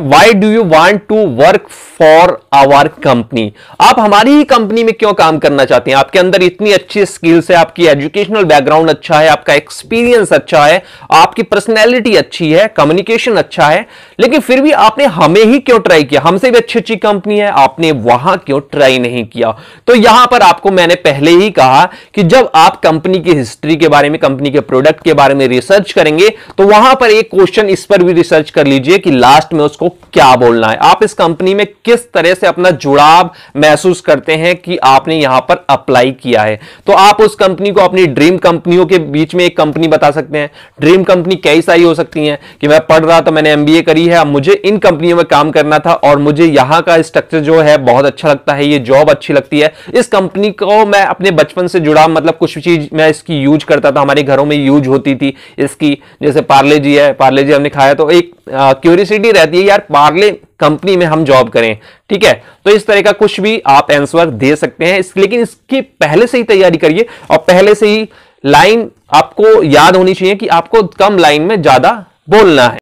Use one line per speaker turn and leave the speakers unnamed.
Y do you want to work for our company आप हमारी ही company में क्यों काम करना चाहते हैं आपके अंदर इतनी अच्छी स्किल्स है आपकी एजुकेशनल बैकग्राउंड अच्छा है आपका एक्सपीरियंस अच्छा है आपकी पर्सनैलिटी अच्छी है कम्युनिकेशन अच्छा है लेकिन फिर भी आपने हमें ही क्यों ट्राई किया हमसे भी अच्छी अच्छी कंपनी है आपने वहां क्यों ट्राई नहीं किया तो यहां पर आपको मैंने पहले ही कहा कि जब आप कंपनी की हिस्ट्री के बारे में कंपनी के प्रोडक्ट के बारे में रिसर्च करेंगे तो वहां पर एक क्वेश्चन इस पर भी रिसर्च कर लीजिए कि लास्ट में उस उसको क्या बोलना है आप इस कंपनी में किस तरह से अपना जुड़ाव महसूस करते हैं कि आपने यहां पर अप्लाई किया है तो आप उस कंपनी को अपनी ड्रीम कंपनियों के बीच में एक कंपनी बता सकते हैं ड्रीम कंपनी कई सारी हो सकती है कि मैं पढ़ रहा था मैंने एमबीए करी है अब मुझे इन कंपनियों में काम करना था और मुझे यहां का स्ट्रक्चर जो है बहुत अच्छा लगता है ये जॉब अच्छी लगती है इस कंपनी को मैं अपने बचपन से जुड़ा मतलब कुछ चीज मैं इसकी यूज करता था हमारे घरों में यूज होती थी इसकी जैसे पार्ले जी है पार्ले जी हमने खाया तो एक क्यूरियसिटी रहती है यार पार्ले कंपनी में हम जॉब करें ठीक है तो इस तरह का कुछ भी आप आंसर दे सकते हैं इस, लेकिन इसकी पहले से ही तैयारी करिए और पहले से ही लाइन आपको याद होनी चाहिए कि आपको कम लाइन में ज्यादा बोलना है